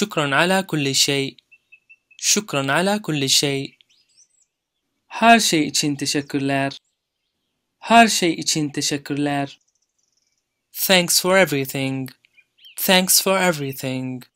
Şükran ala kulli şey. Şükran ala kulli şey. Her şey için teşekkürler. Her şey için teşekkürler. Thanks for everything. Thanks for everything.